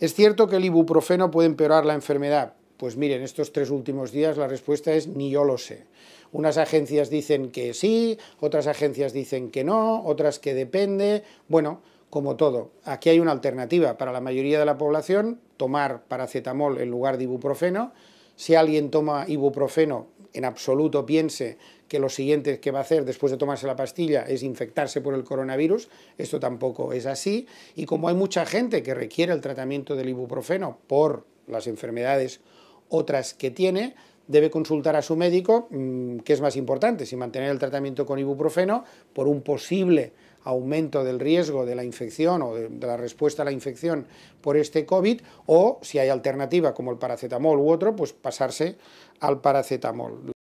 ¿Es cierto que el ibuprofeno puede empeorar la enfermedad? Pues miren, estos tres últimos días la respuesta es ni yo lo sé. Unas agencias dicen que sí, otras agencias dicen que no, otras que depende. Bueno, como todo, aquí hay una alternativa para la mayoría de la población, tomar paracetamol en lugar de ibuprofeno. Si alguien toma ibuprofeno, en absoluto piense que lo siguiente que va a hacer después de tomarse la pastilla es infectarse por el coronavirus, esto tampoco es así, y como hay mucha gente que requiere el tratamiento del ibuprofeno por las enfermedades otras que tiene, debe consultar a su médico mm, que es más importante, si mantener el tratamiento con ibuprofeno por un posible aumento del riesgo de la infección o de, la respuesta a la infección por este COVID, o si hay alternativa como el paracetamol u otro, pues pasarse al paracetamol.